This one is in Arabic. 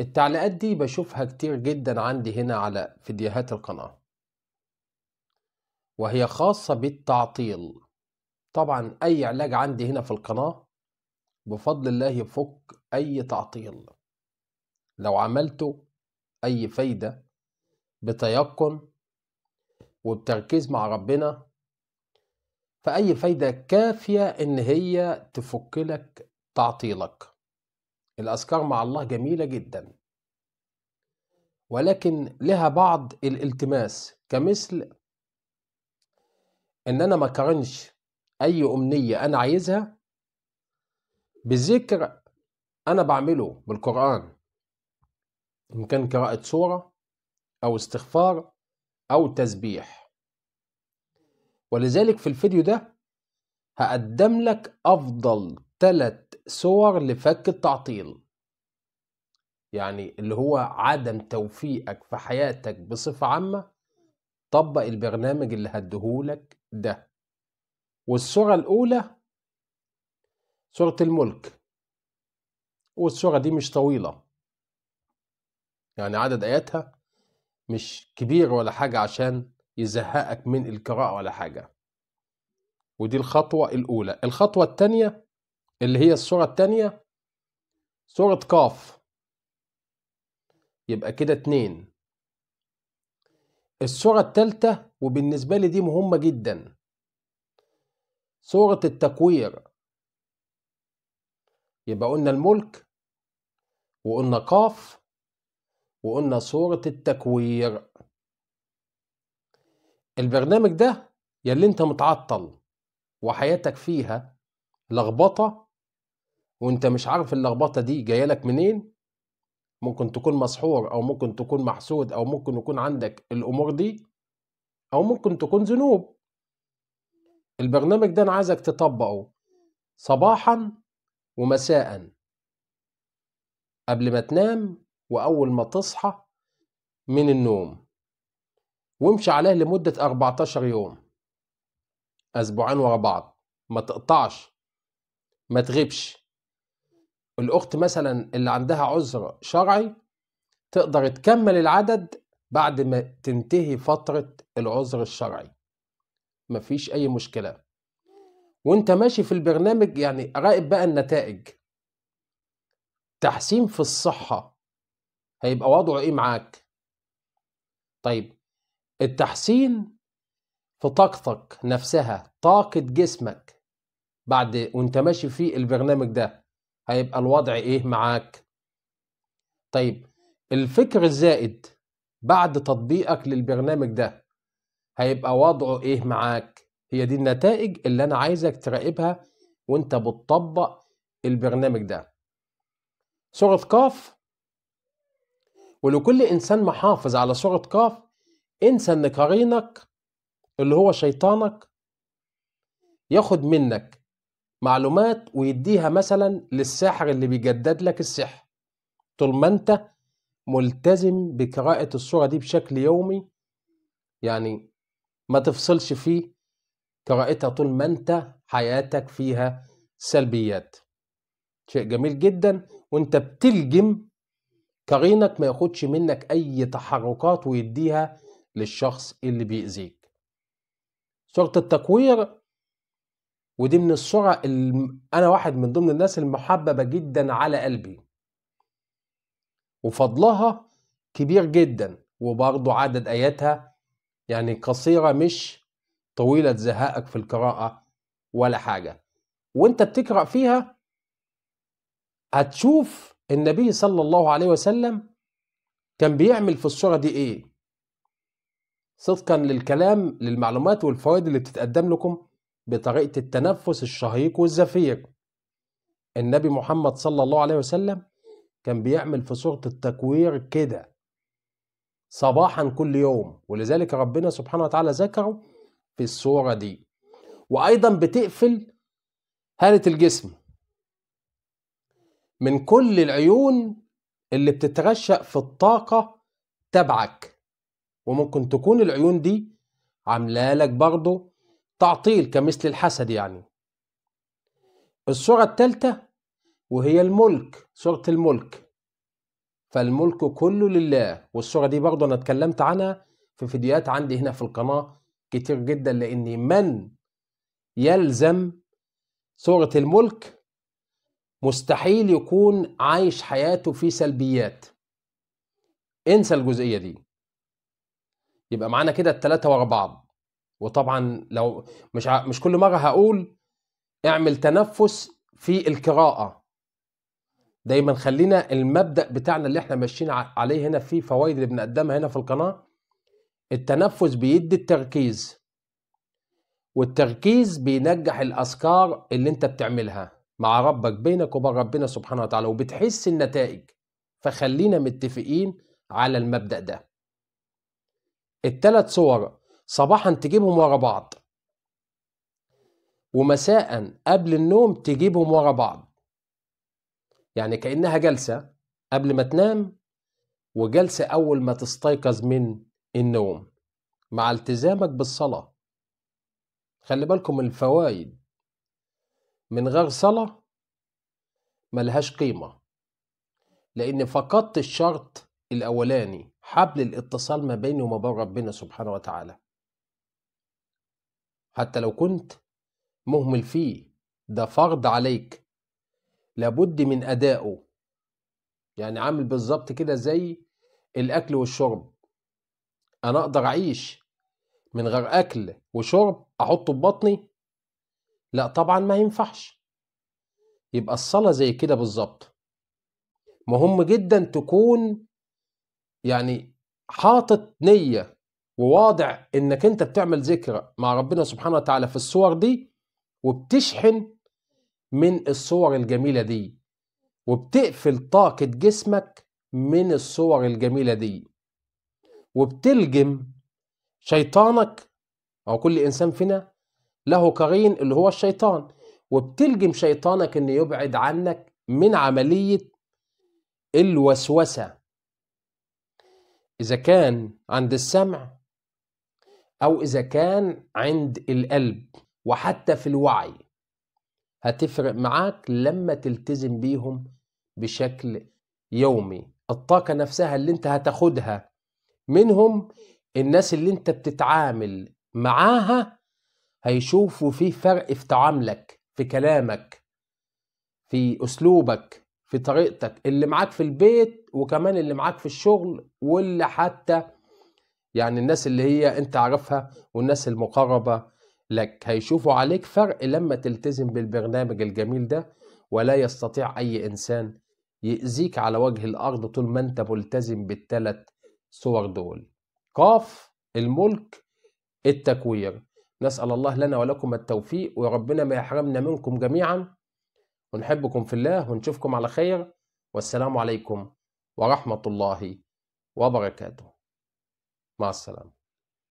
التعليقات دي بشوفها كتير جدا عندي هنا على فيديوهات القناة وهي خاصة بالتعطيل طبعا أي علاج عندي هنا في القناة بفضل الله يفك أي تعطيل لو عملته أي فايدة بتيقن وبتركيز مع ربنا فأي فايدة كافية إن هي تفك لك تعطيلك الأذكار مع الله جميلة جدا ولكن لها بعض الالتماس كمثل إن أنا ما كرنش أي أمنية أنا عايزها بذكر أنا بعمله بالقرآن إن كان قراءة سورة أو استغفار أو تسبيح ولذلك في الفيديو ده هقدم لك أفضل ثلاث صور لفك التعطيل يعني اللي هو عدم توفيقك في حياتك بصفة عامة طبق البرنامج اللي هديهولك ده والصورة الأولى صورة الملك والصورة دي مش طويلة يعني عدد آياتها مش كبير ولا حاجة عشان يزهقك من القراءة ولا حاجة ودي الخطوة الأولى الخطوة الثانية اللي هي الصورة التانية صورة قاف يبقى كده اتنين الصورة التالتة وبالنسبة لي دي مهمة جدا صورة التكوير يبقى قلنا الملك وقلنا قاف وقلنا صورة التكوير البرنامج ده يا اللي انت متعطل وحياتك فيها لخبطة وانت مش عارف اللخبطه دي جايه لك منين ممكن تكون مسحور او ممكن تكون محسود او ممكن يكون عندك الامور دي او ممكن تكون ذنوب البرنامج ده انا عايزك تطبقه صباحا ومساء قبل ما تنام واول ما تصحى من النوم وامشي عليه لمدة 14 يوم أسبوعين ورا بعض ما تقطعش ما تغيبش الاخت مثلا اللي عندها عذر شرعي تقدر تكمل العدد بعد ما تنتهي فترة العذر الشرعي مفيش اي مشكلة وانت ماشي في البرنامج يعني راقب بقى النتائج تحسين في الصحة هيبقى وضعه ايه معاك طيب التحسين في طاقتك نفسها طاقة جسمك بعد وانت ماشي في البرنامج ده هيبقى الوضع ايه معاك طيب الفكر الزائد بعد تطبيقك للبرنامج ده هيبقى وضعه ايه معاك هي دي النتائج اللي انا عايزك تراقبها وانت بتطبق البرنامج ده سورة قاف ولكل انسان محافظ على سورة قاف انسى ان قرينك اللي هو شيطانك ياخد منك معلومات ويديها مثلا للساحر اللي بيجدد لك السحر طول ما انت ملتزم بقراءة الصورة دي بشكل يومي يعني ما تفصلش فيه قراءتها طول ما انت حياتك فيها سلبيات شيء جميل جدا وانت بتلجم قرينك ما ياخدش منك اي تحركات ويديها للشخص اللي بيأذيك سورة التكوير ودي من السرعة أنا واحد من ضمن الناس المحببة جدا على قلبي وفضلها كبير جدا وبرضه عدد آياتها يعني قصيرة مش طويلة تزهقك في القراءة ولا حاجة وانت بتقرأ فيها هتشوف النبي صلى الله عليه وسلم كان بيعمل في الصورة دي ايه صدقا للكلام للمعلومات والفوائد اللي بتتقدم لكم بطريقة التنفس الشهيق والزفير النبي محمد صلى الله عليه وسلم كان بيعمل في سورة التكوير كده صباحا كل يوم ولذلك ربنا سبحانه وتعالى ذكره في السورة دي وأيضا بتقفل هالة الجسم من كل العيون اللي بتترشق في الطاقة تبعك وممكن تكون العيون دي عاملة لك برضه تعطيل كمثل الحسد يعني الصورة الثالثة وهي الملك صورة الملك فالملك كله لله والصورة دي برضه أنا اتكلمت عنها في فيديوهات عندي هنا في القناة كتير جدا لأن من يلزم صورة الملك مستحيل يكون عايش حياته في سلبيات انسى الجزئية دي يبقى معانا كده التلاتة ورا بعض وطبعا لو مش ع... مش كل مره هقول اعمل تنفس في القراءه دايما خلينا المبدا بتاعنا اللي احنا ماشيين عليه هنا في فوائد اللي بنقدمها هنا في القناه التنفس بيدي التركيز والتركيز بينجح الاذكار اللي انت بتعملها مع ربك بينك وبين ربنا سبحانه وتعالى وبتحس النتائج فخلينا متفقين على المبدا ده الثلاث صور صباحا تجيبهم ورا بعض ومساء قبل النوم تجيبهم ورا بعض يعني كأنها جلسة قبل ما تنام وجلسة أول ما تستيقظ من النوم مع التزامك بالصلاة خلي بالكم الفوائد من غير صلاة ملهاش قيمة لأن فقدت الشرط الأولاني حبل الاتصال ما بيني وما بين ربنا سبحانه وتعالى حتى لو كنت مهمل فيه ده فرض عليك لابد من أدائه يعني عامل بالظبط كده زي الأكل والشرب أنا أقدر أعيش من غير أكل وشرب أحطه في بطني لا طبعا ما ينفعش يبقى الصلاة زي كده بالظبط مهم جدا تكون يعني حاطط نية وواضع انك انت بتعمل ذكر مع ربنا سبحانه وتعالى في الصور دي وبتشحن من الصور الجميله دي وبتقفل طاقه جسمك من الصور الجميله دي وبتلجم شيطانك او كل انسان فينا له قرين اللي هو الشيطان وبتلجم شيطانك انه يبعد عنك من عمليه الوسوسه اذا كان عند السمع أو إذا كان عند القلب وحتى في الوعي هتفرق معاك لما تلتزم بيهم بشكل يومي الطاقة نفسها اللي انت هتاخدها منهم الناس اللي انت بتتعامل معاها هيشوفوا في فرق في تعاملك في كلامك في أسلوبك في طريقتك اللي معاك في البيت وكمان اللي معاك في الشغل واللي حتى يعني الناس اللي هي انت عارفها والناس المقربه لك هيشوفوا عليك فرق لما تلتزم بالبرنامج الجميل ده ولا يستطيع اي انسان يأذيك على وجه الارض طول ما انت ملتزم بالثلاث صور دول قاف الملك التكوير نسأل الله لنا ولكم التوفيق وربنا ما يحرمنا منكم جميعا ونحبكم في الله ونشوفكم على خير والسلام عليكم ورحمة الله وبركاته مع السلامة